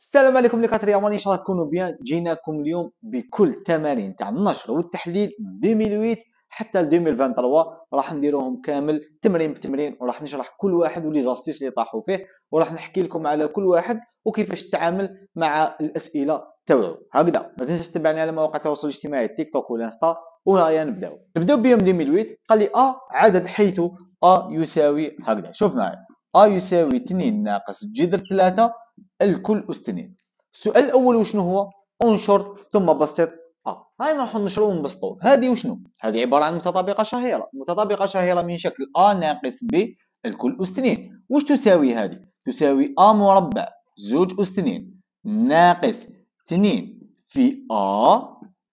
السلام عليكم لي كاتري ان شاء الله تكونوا بيان جيناكم اليوم بكل تمارين تاع النشر والتحليل 2008 حتى 2023 راح نديروهم كامل تمرين بتمرين وراح نشرح كل واحد ولي زاستيس اللي طاحوا فيه وراح نحكي لكم على كل واحد وكيفاش تتعامل مع الاسئله تاعو هكذا ما تنساش تتبعني على مواقع التواصل الاجتماعي تيك توك والانستا وهيا نبداو نبداو بيوم 2008 قال لي ا آه، عدد حيث ا آه يساوي هكذا شوف معايا ا آه يساوي 2 ناقص جذر 3 الكل أستنين السؤال الأول وشنو هو انشر ثم بسط آه هاي نروح نشرو ونبسطو هذه وشنو هذه عبارة عن متطابقة شهيرة متطابقة شهيرة من شكل أ ناقص ب الكل أس 2 واش تساوي هذه تساوي أ مربع زوج أس ناقص 2 في أ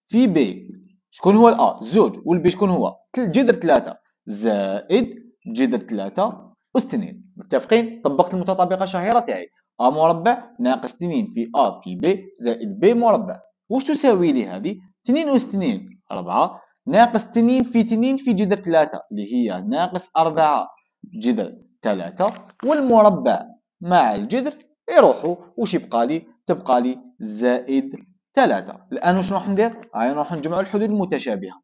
في ب شكون هو الأ زوج والبي شكون هو جذر 3 زائد جذر 3 أس 2 متفقين طبقت المتطابقة الشهيرة تاعي A مربع ناقص 2 في A في B زائد B مربع واش تساوي لي هذه 2 أس 2 4 ناقص 2 في 2 في جذر 3 اللي هي ناقص 4 جذر 3 والمربع مع الجذر يروحوا واش يبقى لي تبقى لي زائد 3 الان واش نروح ندير هاي آه، نروح نجمع الحدود المتشابهه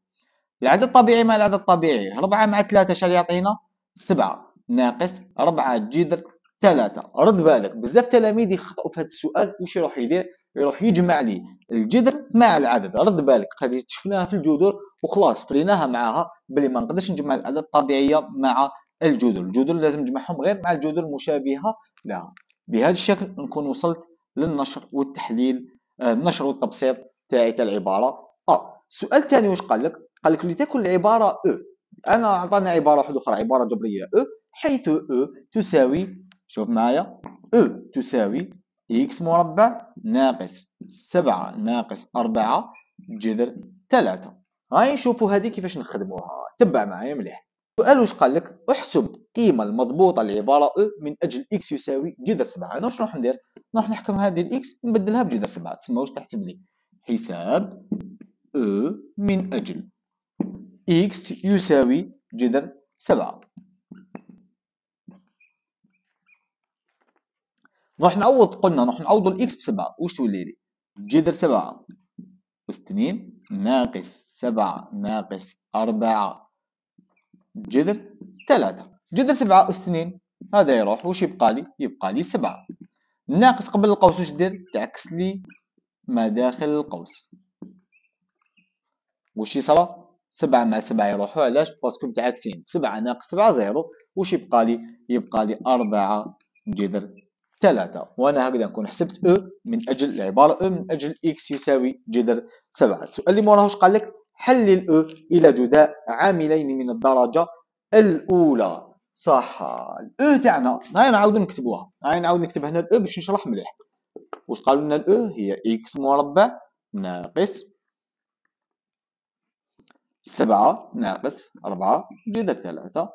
العدد الطبيعي مع العدد الطبيعي 4 مع 3 شحال يعطينا 7 ناقص 4 جذر ثلاثة رد بالك بزاف تلاميذ يخطئوا في هذا السؤال واش يروح يدير يروح يجمع لي الجذر مع العدد رد بالك هذه شفناها في الجذور وخلاص فريناها معاها بلي ما نقدرش نجمع الاعداد الطبيعيه مع الجذور الجذور لازم نجمعهم غير مع الجذور المشابهه لها بهذا الشكل نكون وصلت للنشر والتحليل آه، النشر والتبسيط تاعي تاع العباره ا آه. السؤال الثاني واش قال لك قال لك لتكن العباره او انا عطانا عباره واحده اخرى عباره جبريه او حيث او تساوي شوف معايا او تساوي اكس مربع ناقص سبعة ناقص أربعة جذر ثلاثة هاي نشوفوا هذه كيفاش نخدموها تبع معايا مليح سؤال واش قال لك احسب قيمه المضبوطه للعباره او من اجل اكس يساوي جذر 7 انا واش نروح ندير نروح نحكم هذه الاكس نبدلها بجذر 7 تسمى واش تحسب لي حساب او من اجل اكس يساوي جذر 7 نروح نعوض قلنا نروح نعوض الاكس بسبعة واش تولي لي جذر سبعة أس 2 ناقص سبعة ناقص أربعة جذر ثلاثة جذر سبعة أس 2 هذا يروح واش يبقى لي يبقى لي سبعة ناقص قبل القوس واش دير تعكس لي ما داخل القوس واش يصرى سبعة مع سبعة يروحوا علاش باسكو متعاكسين سبعة ناقص سبعة زيرو واش يبقى لي يبقى لي أربعة جذر 3 وأنا هكذا نكون حسبت أو من أجل العبارة أو من أجل إكس يساوي جذر 7 السؤال اللي موراهوش قال لك حلل أو إلى جداء عاملين من الدرجة الأولى صح الأو تاعنا هاي نعاود نكتبوها هاي نعاود نكتب هنا الأو باش نشرح مليح واش قالوا لنا الأو هي إكس مربع ناقص سبعة ناقص أربعة جذر ثلاثة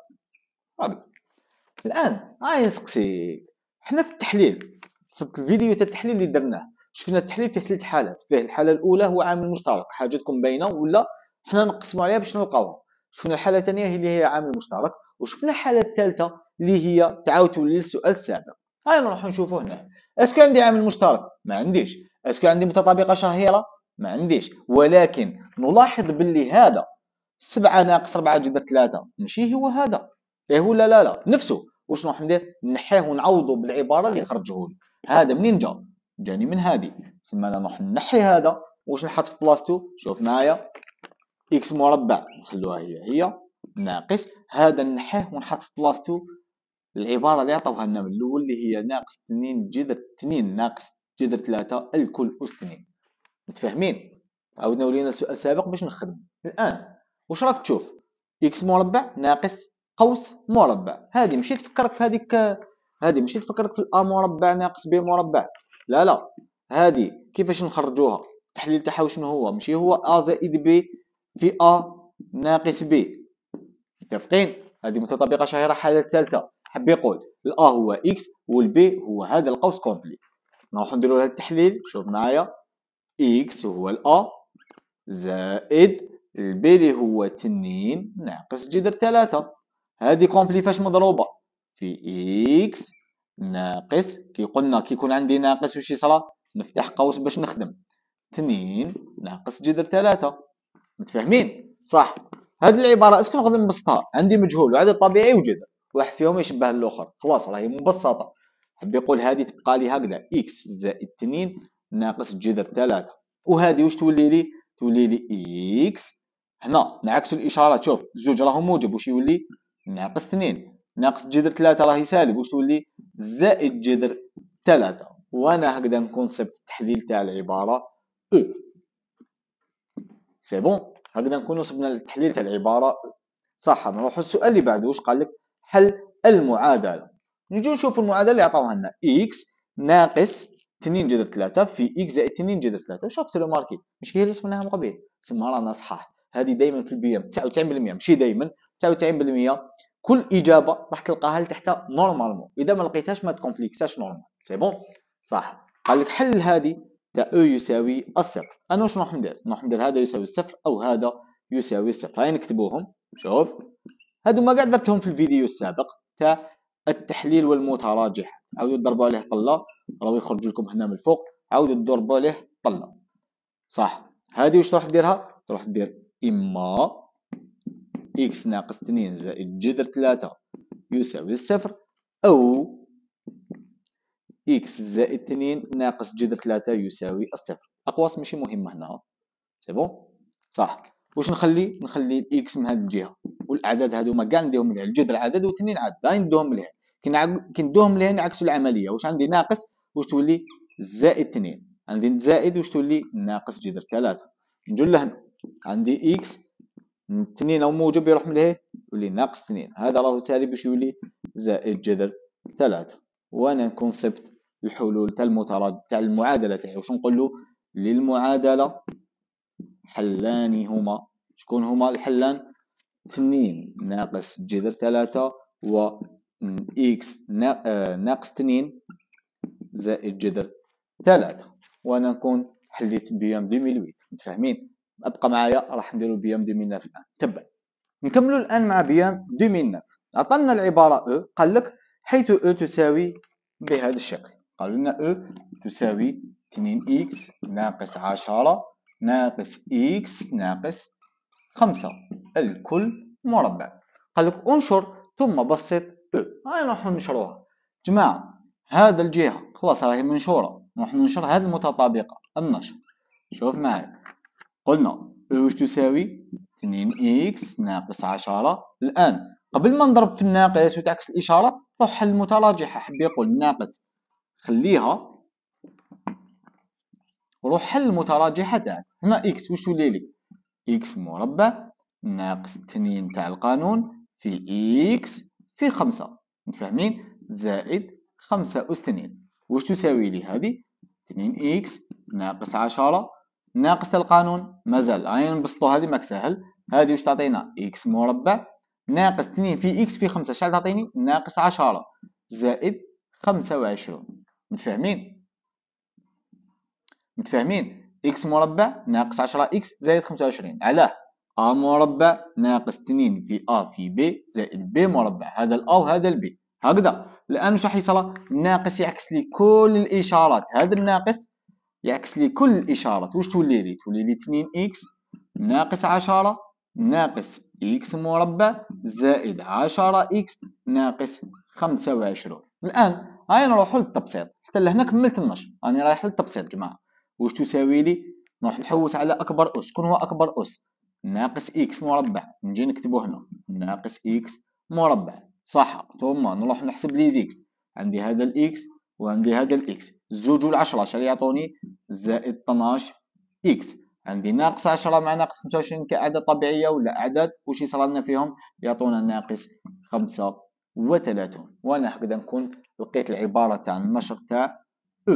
الآن هاي نسقسيك حنا في التحليل في الفيديو تاع التحليل اللي درناه شفنا التحليل فيه ثلاث حالات فيه الحاله الاولى هو عامل مشترك حاجه تكون باينه ولا حنا نقسموا عليها باش نلقاوها شفنا الحاله الثانيه اللي هي عامل مشترك وشفنا الحاله الثالثه اللي هي تعاود تولي للسؤال السابق هاي نروح نشوفوا هنا اسكو عندي عامل مشترك ما عنديش اسكو عندي متطابقه شهيره ما عنديش ولكن نلاحظ باللي هذا 7 ناقص 4 جذر 3 ماشي هو هذا ايه ولا لا لا نفسه وشنو راح ندير نحيه ونعوضه بالعباره اللي خرجه لي هذا منين جا جاني من هذه تسمى انا نروح نحي هذا واش نحط في بلاصتو شوف معايا اكس مربع نخلوها هي هي ناقص هذا نحيه ونحط في بلاصتو العباره اللي عطاوها لنا من الاول اللي هي ناقص 2 جذر 2 ناقص جذر 3 الكل اس 2 متفاهمين عاودنا ولينا السؤال السابق باش نخدم الان واش راك تشوف اكس مربع ناقص قوس مربع هذه ماشي تفكرك في هذيك هذه ماشي تفكرك في ا مربع ناقص ب مربع لا لا هذه كيفاش نخرجوها التحليل تاعها شنو هو ماشي هو أ زائد ب في أ ناقص ب متفقين هذه متطابقة شهيرة حالة الثالثه حب يقول الأ هو إكس والبي هو هذا القوس كومبلي نروح نديرو هذا التحليل شوف معايا إكس هو الأ زائد البي اللي هو 2 ناقص جذر 3 هذه كومبلي فاش مضروبه في اكس ناقص كي قلنا كي يكون عندي ناقص وشي يصرى نفتح قوس باش نخدم 2 ناقص جذر 3 متفاهمين صح هذه العباره اسكو نقدر نبسطها عندي مجهول وعدد طبيعي وجذر واحد فيهم يشبه الاخر خلاص راهي مبسطه حبي يقول هذه تبقى لي هكذا اكس زائد 2 ناقص جذر 3 وهذه واش تولي لي تولي لي اكس هنا نعكس الاشارات شوف زوج راهم موجب واش يولي ناقص اثنين ناقص جذر ثلاثة راهي سالب واش تولي زائد جذر ثلاثة وانا هكذا صبت التحليل تاع العبارة او سي بون هكذا نكون وصلنا للتحليل تاع العبارة صح نروحو السؤال اللي بعده واش قال لك حل المعادلة نجي نشوف المعادلة اللي عطاوها لنا اكس ناقص 2 جذر 3 في اكس زائد 2 جذر 3 وشفت لو ماركي مش هي اللي سمعناها من قبيل سمها رانا صحاح هذه دائما في البي 99% ماشي دائما 99% كل اجابه راح تلقاها لتحت نورمالمون اذا ما لقيتهاش ما تكومبليكساش نورمال سي بون صح قال لك حل هذه تاع او e يساوي الصفر انا واش نروح ندير نروح ندير هذا يساوي الصفر او هذا يساوي الصفر هاي نكتبوهم شوف هادو ما قاعد درتهم في الفيديو السابق تاع التحليل والمتراجح عاودوا ضربوا عليه طله راهو يخرج لكم هنا من الفوق عاودوا ضربوا عليه طله صح هذه واش تروح ديرها تروح دير اما إكس ناقص اثنين زائد جذر ثلاثة يساوي الصفر أو إكس زائد اثنين ناقص جذر ثلاثة يساوي الصفر أقواس ماشي مهمة هنا سي بون صح واش نخلي نخلي إكس من هذه الجهة والأعداد هذوما كاع نديهم لها الجذر عدد واثنين عدد داين ندوهم لها كي ندوهم لها نعكسوا العملية واش عندي ناقص واش تولي زائد اثنين عندي زائد واش تولي ناقص جذر ثلاثة نجو لهنا عندي إكس اثنين او موجب يروح من هنا يولي ناقص اثنين هذا راه تالي باش يولي زائد جذر ثلاثة وانا كونسبت الحلول تاع المترادف تاع المعادله تاعي واش نقول له للمعادله حلان هما شكون هما الحلان اثنين ناقص جذر ثلاثة و اكس آه، ناقص اثنين زائد جذر ثلاثة وانا نكون حليت بيام 2008 متفاهمين ابقى معايا راح نديرو بيام 2009 الان تبع نكملوا الان مع بيام 2009 عطانا العباره او قال لك حيث او تساوي بهذا الشكل قال لنا او تساوي 2 اكس ناقص 10 ناقص اكس ناقص 5 الكل مربع قال لك انشر ثم بسط او هاي نروحو ننشروها جماعه هذا الجهه خلاص راهي منشوره نروح ننشر هذه المتطابقه النشر شوف معايا قلنا واش تساوي 2 اكس ناقص 10 الآن قبل ما نضرب في الناقص وتعكس الاشاره روح حل المتراجحة حبي يقول ناقص خليها روح حل المتراجحة تاعك هنا إكس واش تولي لي إكس مربع ناقص 2 تاع القانون في إكس في 5 متفاهمين زائد 5 أس 2 واش تساوي لي هذه 2 إكس ناقص 10 ناقص القانون مازال غادي نبسطو هذه ماك سهل هذه واش تعطينا اكس مربع ناقص 2 في اكس في 5 شحال تعطيني ناقص 10 زائد 25 متفاهمين متفاهمين اكس مربع ناقص 10 اكس زائد 25 على ا مربع ناقص 2 في ا في ب زائد ب مربع هذا الا وهذا البي هكذا الان واش راح يصرى ناقص يعكس لي كل الاشارات هذا الناقص يعكس لي كل الاشارات واش تولي لي تولي لي 2 اكس ناقص 10 ناقص اكس مربع زائد 10 اكس ناقص 25 الان هاي نروحوا للتبسيط حتى لهنا كملت النشر راني رايح للتبسيط جماعه واش تساوي لي نروح نحوس على اكبر اس شكون هو اكبر اس ناقص اكس مربع نجي نكتبو هنا ناقص اكس مربع صح ثم نروح نحسب لي زيكس عندي هذا الاكس وعندي هذا الاكس زوج والعشرة عشرة يعطوني زائد 12 اكس عندي ناقص 10 مع ناقص 25 كأعداد طبيعية ولا أعداد وش يصير لنا فيهم يعطونا ناقص 35 وأنا هكذا نكون لقيت العبارة تاع النشر تاع او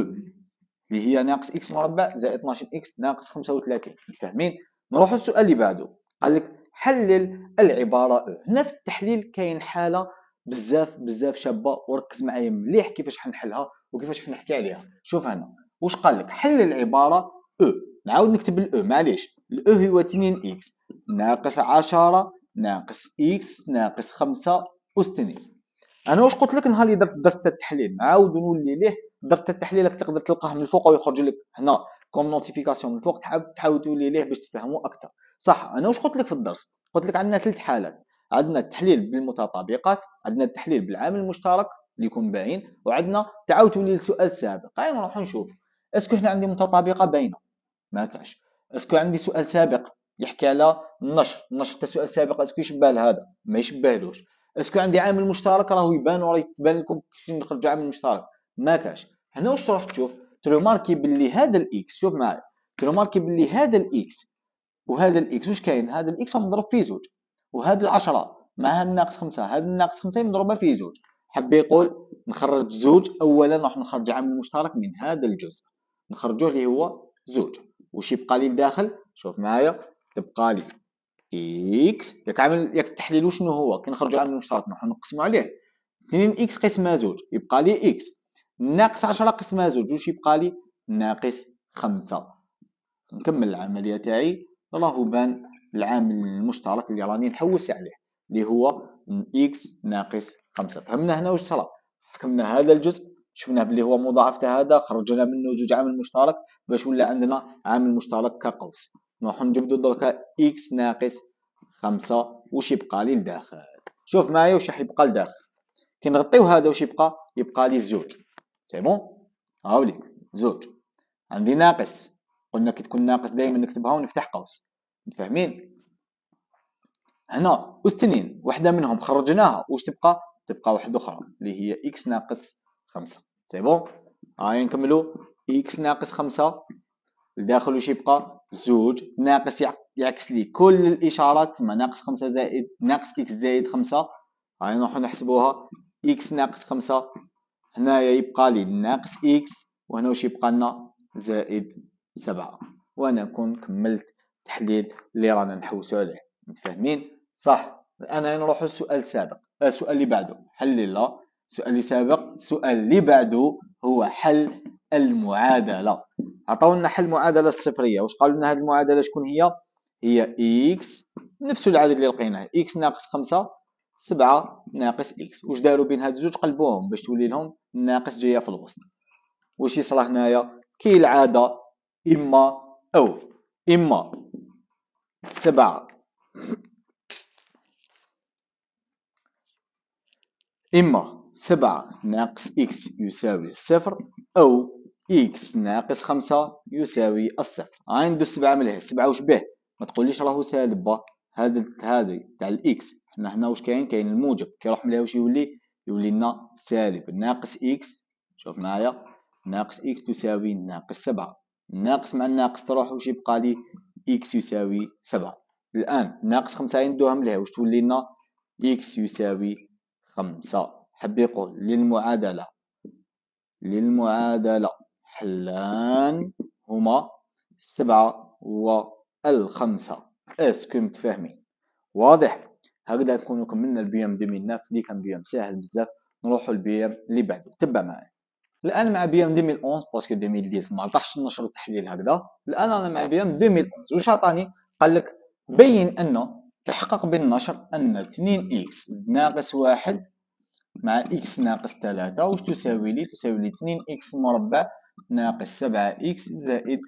اللي هي ناقص اكس مربع زائد 12 اكس ناقص 35 فاهمين نروحو السؤال اللي بعده قال لك حلل العبارة او هنا في التحليل كاين حالة بزاف بزاف شابه وركز معايا مليح كيفاش حنحلها وكيفاش حنحكي عليها شوف انا واش قال لك حل العباره او نعاود نكتب الاو معليش الاو هو 2 اكس ناقص 10 ناقص اكس ناقص 5 اس 2 انا واش قلت لك نهار اللي درت درس التحليل نعاود نولي ليه درت التحليل راك تقدر تلقاه من الفوق ويخرج لك هنا كوم نوتيفيكاسيون من الفوق تحاول تولي ليه باش تفهمه اكثر صح انا واش قلت لك في الدرس قلت لك عندنا ثلاث حالات عندنا التحليل بالمتطابقات عندنا التحليل بالعامل المشترك اللي يكون باين وعندنا تعاودوا للسؤال السؤال السابق غير نروح نشوف اسكو هنا عندي متطابقه باينه ما كاش اسكو عندي سؤال سابق يحكي على النشر النشر تاع السؤال السابق اسكو يشبه لهذا ما يشبهلوش اسكو عندي عامل مشترك راهو يبان وراه يبان لكم كيفاش نخرج عامل مشترك ما كاش هنا واش تروح تشوف تروماركي باللي هذا الاكس شوف معايا تروماركي باللي هذا الاكس وهذا الاكس واش كاين هذا الاكس مضروب فيه زوج وهاد العشرة مع هاد الناقص خمسة هاد الناقص خمسة مضروبة في زوج حب يقول نخرج زوج اولا راح نخرج عامل مشترك من هذا الجزء نخرجه اللي هو زوج واش يبقى لي لداخل شوف معايا تبقى لي اكس ياك عامل ياك التحليل شنو هو كي نخرجو عامل مشترك نروحو نقسمو عليه اثنين اكس قسمه زوج يبقى لي اكس ناقص عشرة قسمه زوج واش يبقى لي ناقص خمسة نكمل العمليه تاعي راهو بان العامل المشترك اللي راني نحوس عليه اللي هو اكس ناقص 5 فهمنا هنا واش صرا حكمنا هذا الجزء شفنا بلي هو مضاعف هذا خرجنا منه زوج عامل مشترك باش ولا عندنا عامل مشترك كقوس نروحو نجبدو دركا اكس ناقص 5 واش يبقى لي لداخل شوف معايا واش راح يبقى لداخل كي نغطيو هذا واش يبقى يبقى لي زوج سي بون هاوليك زوج عندي ناقص قلنا كي تكون ناقص دائما نكتبها ونفتح قوس فاهمين هنا وسنين واحده منهم خرجناها واش تبقى تبقى واحده اخرى اللي هي اكس ناقص خمسة سي بون هاي نكملو اكس ناقص خمسة لداخل واش يبقى زوج ناقص يعكس لي كل الاشارات ما ناقص خمسة زائد ناقص اكس زائد خمسة هاي نروحو نحسبوها اكس ناقص خمسة هنايا يبقى لي ناقص اكس وهنا واش يبقى لنا زائد سبعة وانا نكون كملت التحليل اللي رانا نحوسو عليه متفاهمين صح انا نروح للسؤال السابق السؤال آه، اللي بعده حل لا السؤال اللي سابق السؤال اللي بعده هو حل المعادله عطاونا حل المعادله الصفريه واش قالوا لنا هذه المعادله شكون هي هي اكس نفس العدد اللي لقيناه اكس ناقص 5 7 ناقص اكس واش داروا بين هاد الزوج قلبوهم باش تولي لهم الناقص جايه في الوسط واش يصرا هنايا كي العاده اما او اما سبعة إما سبعة ناقص إكس يساوي الصفر أو إكس ناقص خمسة يساوي الصفر ندوز سبعة مليح سبعة واش به ما تقوليش راهو سالب با هذا هذا تاع الإكس حنا هنا واش كاين كاين الموجب كي يروح مليح واش يولي يولي لنا سالب ناقص إكس شوف معايا ناقص إكس تساوي ناقص سبعة ناقص مع الناقص تروح واش يبقى لي إكس يساوي سبعة الآن ناقص 5 ندوهم لها واش تولي لنا إكس يساوي خمسة يقول للمعادلة للمعادلة حلان هما و الخمسة اسكو متفاهمين واضح هكذا نكونو كملنا البيام دي في فلي كان ام ساهل بزاف نروحوا ام اللي بعده تبع معايا الان مع بي ام 2011 باسكو 2010 ما طاحش النشر التحليل هكذا الان انا مع بي ام 2011 واش عطاني قال لك بين ان تحقق بالنشر ان 2 اكس ناقص 1 مع اكس ناقص 3 واش تساوي لي تساوي لي 2 اكس مربع ناقص 7 اكس زائد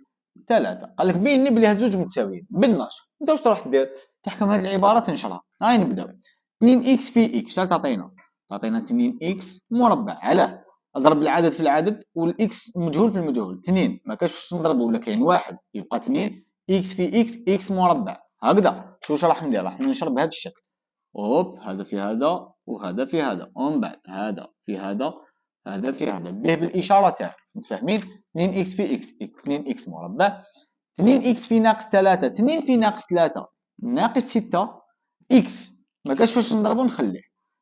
3 قال لك بين لي بلي هاد جوج متساويين بالنشر انت واش تروح دير تحكم هاد العباره تنشرها هاي نبدا 2 اكس في اكس شحال تعطينا تعطينا 2 اكس مربع علاه اضرب العدد في العدد والاكس مجهول في المجهول اثنين ما كاش واش نضربو ولا كاين واحد يبقى اثنين اكس في اكس اكس مربع هكذا شو راح ندير راح نشرب بهذا الشكل اوب هذا في هذا وهذا في هذا ومن بعد هذا في هذا هذا في هذا به بالاشاره تاع متفاهمين 2 اكس في اكس 2 اكس مربع 2 اكس في ناقص 3 2 في ناقص 3 ناقص 6 اكس ما كاش واش نضربو نخليه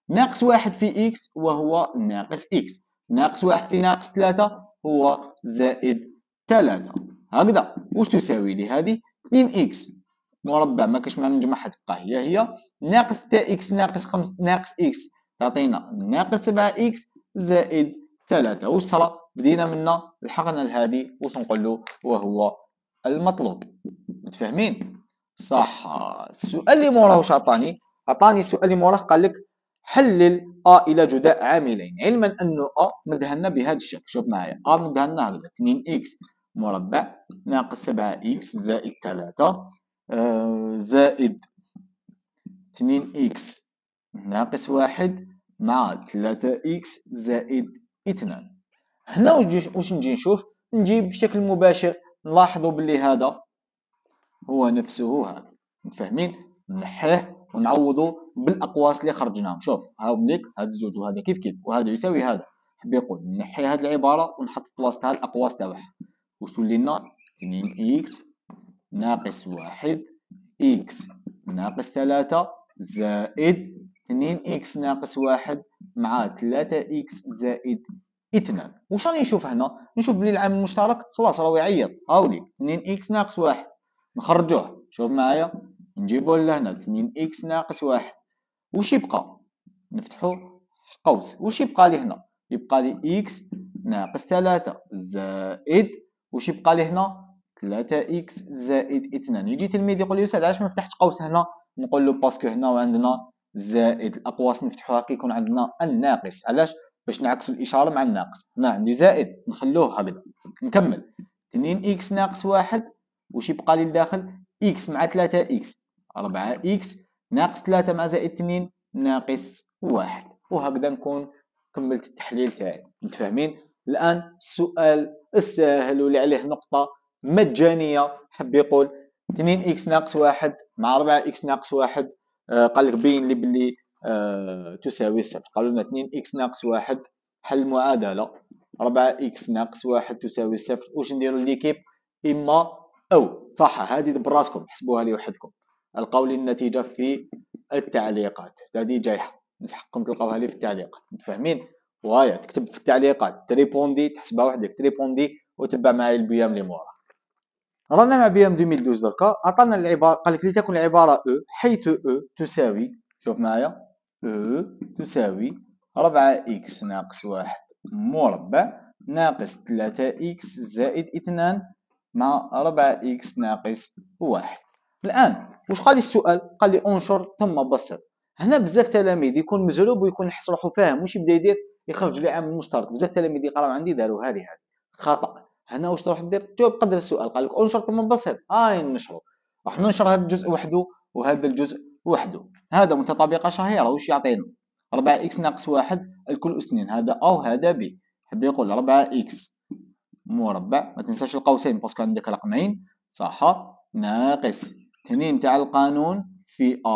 ناقص واحد في اكس وهو ناقص اكس ناقص واحد في ناقص ثلاثة هو زائد ثلاثة هكذا واش تساوي لي هذه 2 اكس مربع ما كاش معنى نجمع تبقى هي هي ناقص تا اكس ناقص خمس ناقص اكس تعطينا ناقص 7 اكس زائد ثلاثة واش بدينا منا لحقنا لهذه واش نقولو وهو المطلوب متفاهمين صح السؤال اللي موراه واش عطاني عطاني السؤال اللي موراه قال لك حلل أ إلى جداء عاملين علما أنه أ مدهنا بهذا الشكل شوف معايا أ مدهنا هكذا 2 إكس مربع ناقص 7 إكس زائد 3 آه، زائد 2 إكس ناقص 1 مع 3 إكس زائد 2 هنا واش نجي نشوف نجي بشكل مباشر نلاحظوا باللي هذا هو نفسه هذا متفاهمين نحيه ونعوضه بالاقواس اللي خرجناهم شوف ها هاهم ليك هاد الزوج وهذا كيف كيف وهذا يساوي هذا حبي يقول نحي هاد العباره ونحط في بلاصتها الاقواس تاعها واش تولي لنا 2 اكس ناقص 1 اكس ناقص 3 زائد 2 اكس ناقص 1 مع 3 اكس زائد 2 واش راني نشوف هنا نشوف بلي العامل المشترك خلاص راهو يعيط هاولي 2 اكس ناقص 1 نخرجوه شوف معايا نجيبوه لهنا 2 اكس ناقص 1 واش يبقى نفتحو قوس واش يبقى لي هنا يبقى لي اكس ناقص 3 زائد واش يبقى لي هنا 3 اكس زائد 2 يجي تلميذ يقول لي استاذ علاش ما فتحتش قوس هنا نقول له باسكو هنا عندنا زائد الاقواس نفتحوها كي يكون عندنا الناقص علاش باش نعكسوا الاشاره مع الناقص هنا عندي زائد نخلوه هكذا نكمل 2 اكس ناقص 1 واش يبقى لي لداخل اكس مع 3 اكس 4 اكس ناقص 3 مع زائد 2 ناقص 1 وهكذا نكون كملت التحليل تاعي متفاهمين الان السؤال السهل واللي عليه نقطه مجانيه حب يقول 2 اكس ناقص 1 مع 4 اكس ناقص 1 آه، قال لك بين لي بلي آه، تساوي الصفر قالوا لنا 2 اكس ناقص 1 حل المعادله 4 اكس ناقص 1 تساوي الصفر واش نديروا ليكيب اما او صح هذه براسكم حسبوها لوحدكم القول النتيجة في التعليقات هذه جايحة نسحقكم تلقاوها لي في التعليقات متفاهمين وايا تكتب في التعليقات تريبوندي تحسبها وحدك تريبوندي وتبع معايا البيام لي مورا رانا مع بيام 2012 دركا عطانا العبارة قال لك لتكن العبارة او حيث او تساوي شوف معايا او تساوي 4 اكس ناقص واحد مربع ناقص 3 اكس زائد 2 مع 4 اكس ناقص واحد الان واش قال السؤال قال لي انشر ثم بصر هنا بزاف تلاميذ يكون مزلوب ويكون يحس روحو فاهم واش يبدا يدير يخرج لي عامل مشترك بزاف تلاميذ يقراو عندي داروا هذه هذه خطا هنا واش تروح دير تجاوب قدر السؤال قال لك انشر ثم بصر آه نشرو راح ننشر هذا الجزء وحده وهذا الجزء وحده هذا متطابقه شهيره واش يعطينا 4 اكس ناقص واحد الكل اثنين هذا او هذا بي يحب يقول 4 اكس مربع ما تنساش القوسين باسكو عندك رقمين صح ناقص تنين تاع القانون في A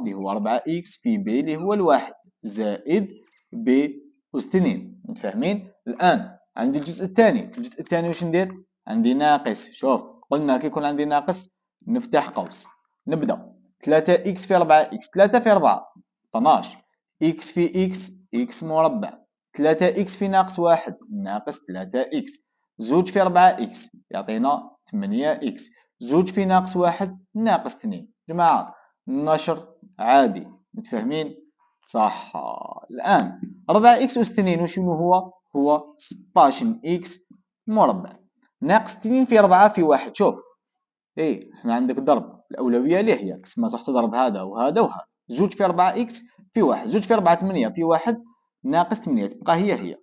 اللي هو 4x في B اللي هو الواحد زائد B أس 2 متفاهمين الآن عندي الجزء الثاني الجزء الثاني واش ندير عندي ناقص شوف قلنا كي يكون عندي ناقص نفتح قوس نبدا 3 x في 4 x 3 في 4 12 x في x x مربع 3 x في ناقص واحد ناقص 3 x زوج في 4 x يعطينا 8 x زوج في ناقص واحد ناقص اثنين جماعة النشر عادي متفاهمين صح الآن ربع إكس أس اثنين وشنو هو هو 16 إكس مربع ناقص اثنين في ربعة في واحد شوف إيه إحنا عندك ضرب الأولوية ليه هي إكس ما تروح تضرب هذا وهذا وهذا زوج في ربعة إكس في واحد زوج في ربعة ثمانية في واحد ناقص ثمانية تبقى هي هي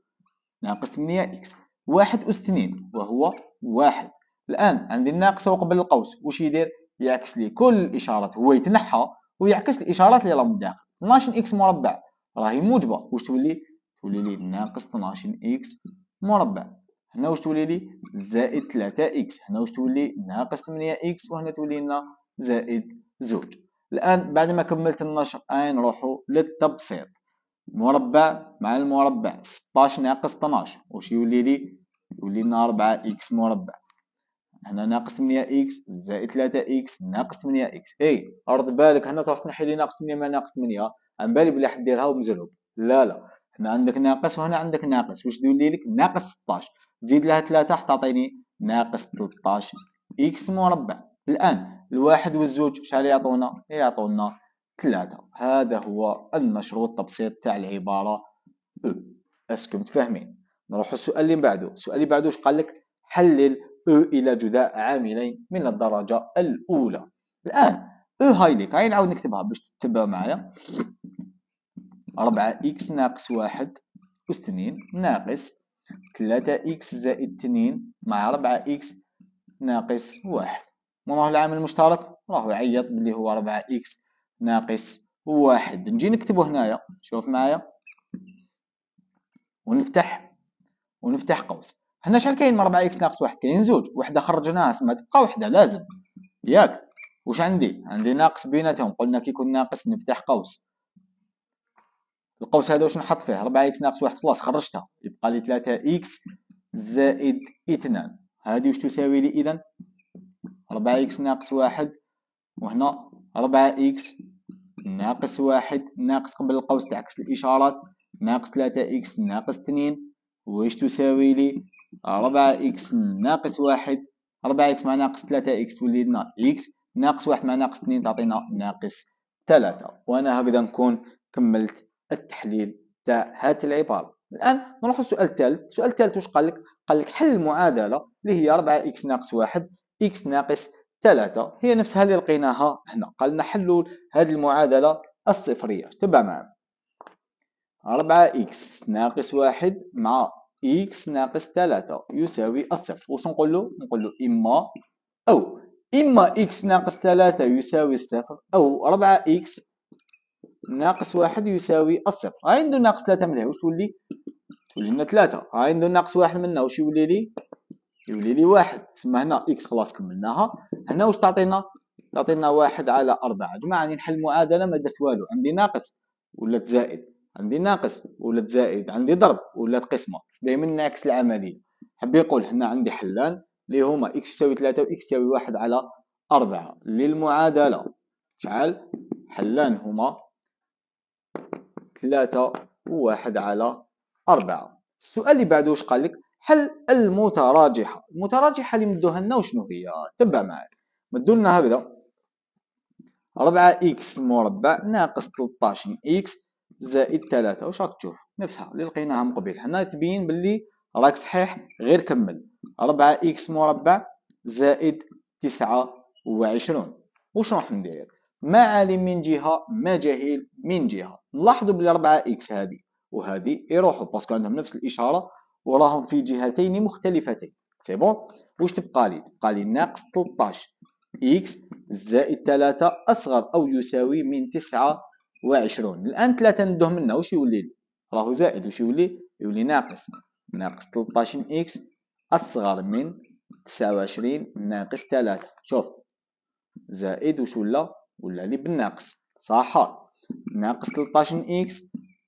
ناقص ثمانية إكس واحد أس اثنين وهو واحد الان عندي الناقصه وقبل القوس واش يدير يعكس لي كل الاشارات هو يتنحى ويعكس الاشارات اللي راهم داخل 12 اكس مربع راهي موجبه واش تولي تولي لي ناقص 12 اكس مربع هنا واش تولي لي زائد 3 اكس هنا واش تولي ناقص 8 اكس وهنا تولي لنا زائد زوج الان بعد ما كملت النشر اين نروحوا للتبسيط مربع مع المربع 16 ناقص 12 واش يولي لي يولي لنا 4 اكس مربع هنا ناقص 8 اكس زائد 3 اكس ناقص 8 اكس اي رد بالك هنا تروح تنحي لي ناقص 8 مع ناقص 8 عن بالي بلي حد ديرها ومزلوب لا لا هنا عندك ناقص وهنا عندك ناقص واش دولي لك ناقص 16 تزيد لها 3 حتى تعطيني ناقص 13 اكس مربع الان الواحد والزوج شحال يعطونا يعطونا 3 هذا هو النشر والتبسيط تاع العباره او اسكم متفاهمين نروحوا السؤال اللي بعده السؤال اللي بعده واش قال لك حلل إلى جذاء عاملين من الدرجة الأولى الآن أو هاي ليك هاي نعاود نكتبها باش تتبع معايا 4 إكس ناقص واحد أس 2 ناقص 3 إكس زائد 2 مع 4 إكس ناقص واحد ونراه العامل المشترك راهو يعيط باللي هو 4 إكس ناقص واحد نجي نكتبه هنايا شوف معايا ونفتح ونفتح قوس حنا شحال كاين من 4 اكس ناقص واحد كاين زوج وحده خرجناها ما تبقى وحده لازم ياك واش عندي عندي ناقص بيناتهم قلنا كي يكون ناقص نفتح قوس القوس هذا واش نحط فيه 4 اكس ناقص واحد خلاص خرجتها يبقى لي 3 اكس زائد 2 هذه واش تساوي لي اذا 4 اكس ناقص واحد وهنا 4 اكس ناقص واحد ناقص قبل القوس تعكس الاشارات ناقص 3 اكس ناقص 2 واش تساوي لي 4 اكس ناقص واحد 4 اكس مع ناقص 3 اكس تولي لنا اكس ناقص واحد مع ناقص 2 تعطينا ناقص 3 وانا هكذا نكون كملت التحليل تاع هات العبارة الان نروح للسؤال الثالث السؤال الثالث واش قال لك قال لك حل المعادلة اللي هي 4 اكس ناقص واحد اكس ناقص 3 هي نفسها اللي لقيناها هنا قال لنا حلوا هذه المعادلة الصفرية تبع معنا 4 اكس ناقص واحد مع x ناقص 3 يساوي الصفر واش نقول له نقول له إما أو إما x ناقص 3 يساوي الصفر أو 4 x ناقص 1 يساوي الصفر هاي عنده ناقص 3 من هنا واش تولي تولي لنا 3 هاي عنده ناقص 1 من هنا واش يولي لي يولي لي 1 تسمى هنا x خلاص كملناها هنا واش تعطينا تعطينا 1 على 4 جماعة راني يعني نحل المعادله ما درت والو عندي ناقص ولات زائد عندي ناقص ولا زائد عندي ضرب ولا قسمه دائما نعكس العمليه حب يقول هنا عندي حلان اللي هما اكس تساوي 3 واكس تساوي 1 على 4 للمعادله شحال حلان هما 3 و1 على 4 السؤال اللي بعده واش قال لك حل المتراجحه المتراجحه اللي مدوها لنا وشنو هي تبع معايا مدوا لنا هكذا 4 اكس مربع ناقص 13 اكس زائد ثلاثة واش راك تشوف نفسها اللي لقيناها من قبيل حنا تبين باللي راك صحيح غير كمل ربعة إكس مربع زائد تسعة وعشرون واش راح ندير ما عالم من جهة ما جاهل من جهة نلاحظوا بلي ربعة إكس هذه وهذه يروحوا باسكو عندهم نفس الإشارة وراهم في جهتين مختلفتين سي بون واش تبقى لي تبقى لي ناقص 13 إكس زائد 3 أصغر أو يساوي من 9 وعشرون الان ثلاثة ندوه منها وش يولي لي راهو زائد وش يولي يولي ناقص ناقص 13 اكس اصغر من 29 ناقص 3 شوف زائد وش ولا ولا لي بالناقص صح ناقص 13 اكس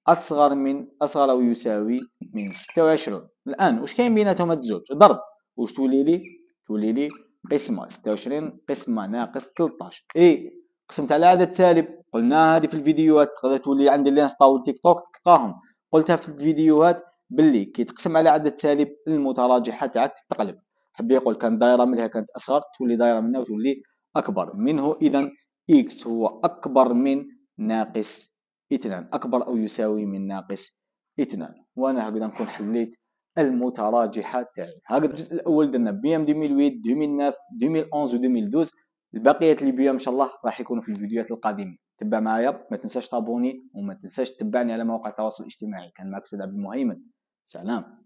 اصغر من اصغر او يساوي من 26 الان واش كاين بيناتهم هاد الزوج ضرب واش تولي لي تولي لي قسمه 26 قسمه ناقص 13 اي قسمت على هذا التالب قلنا هذه في الفيديوهات تقدر تولي عند الانستا والتيك توك تلقاهم قلتها في الفيديوهات باللي كيتقسم على عدد سالب المتراجحه تاعك تتقلب حب يقول كان دايره منها كانت اصغر تولي دايره منها وتولي اكبر منه اذا اكس هو اكبر من ناقص اثنان اكبر او يساوي من ناقص اثنان وانا هكذا نكون حليت المتراجحه تاعي هكذا الجزء الاول درنا بي ام 2008 2009 2011 و 2012 البقيه الفيديو ان شاء الله راح يكونوا في الفيديوهات القادمه تبع معايا ما تنساش تابوني وما تنساش تتبعني على مواقع التواصل الاجتماعي كان معك سيد عبد المهيمن سلام